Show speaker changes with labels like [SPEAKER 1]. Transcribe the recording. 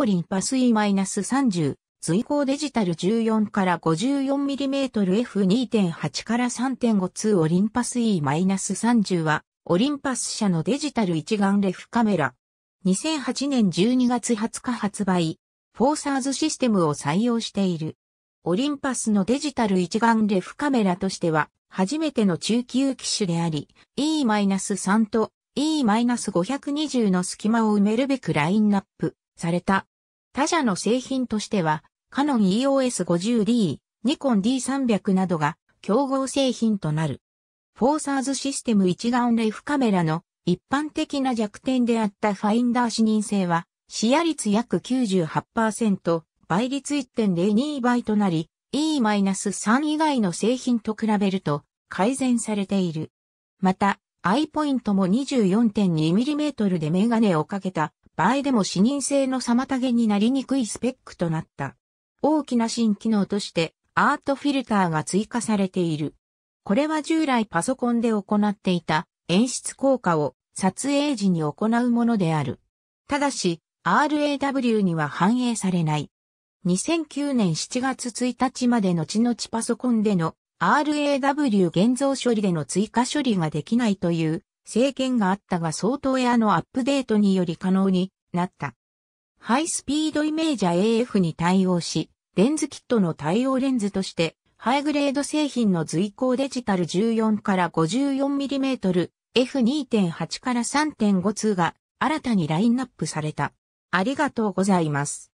[SPEAKER 1] オリンパス
[SPEAKER 2] E-30、随行デジタル14から 54mmF2.8 から3.52オリンパス E-30 は、オリンパス社のデジタル一眼レフカメラ。2008年12月20日発売、フォーサーズシステムを採用している。オリンパスのデジタル一眼レフカメラとしては、初めての中級機種であり、E-3 と E-520 の隙間を埋めるべくラインナップされた。他社の製品としては、カノン EOS50D、ニコン D300 などが競合製品となる。フォーサーズシステム一眼レフカメラの一般的な弱点であったファインダー視認性は、視野率約98%、倍率1.02倍となり、E-3 以外の製品と比べると改善されている。また、アイポイントも 24.2mm でメガネをかけた場合でも視認性の妨げになりにくいスペックとなった。大きな新機能としてアートフィルターが追加されている。これは従来パソコンで行っていた演出効果を撮影時に行うものである。ただし、RAW には反映されない。2009年7月1日まで後々パソコンでの RAW 現像処理での追加処理ができないという政権があったが相当エアのアップデートにより可能になった。ハイスピードイメージャ AF に対応し、レンズキットの対応レンズとして、ハイグレード製品の随行デジタル14から 54mm、F2.8 から3.5通が新たにラインナップされた。ありがとうございます。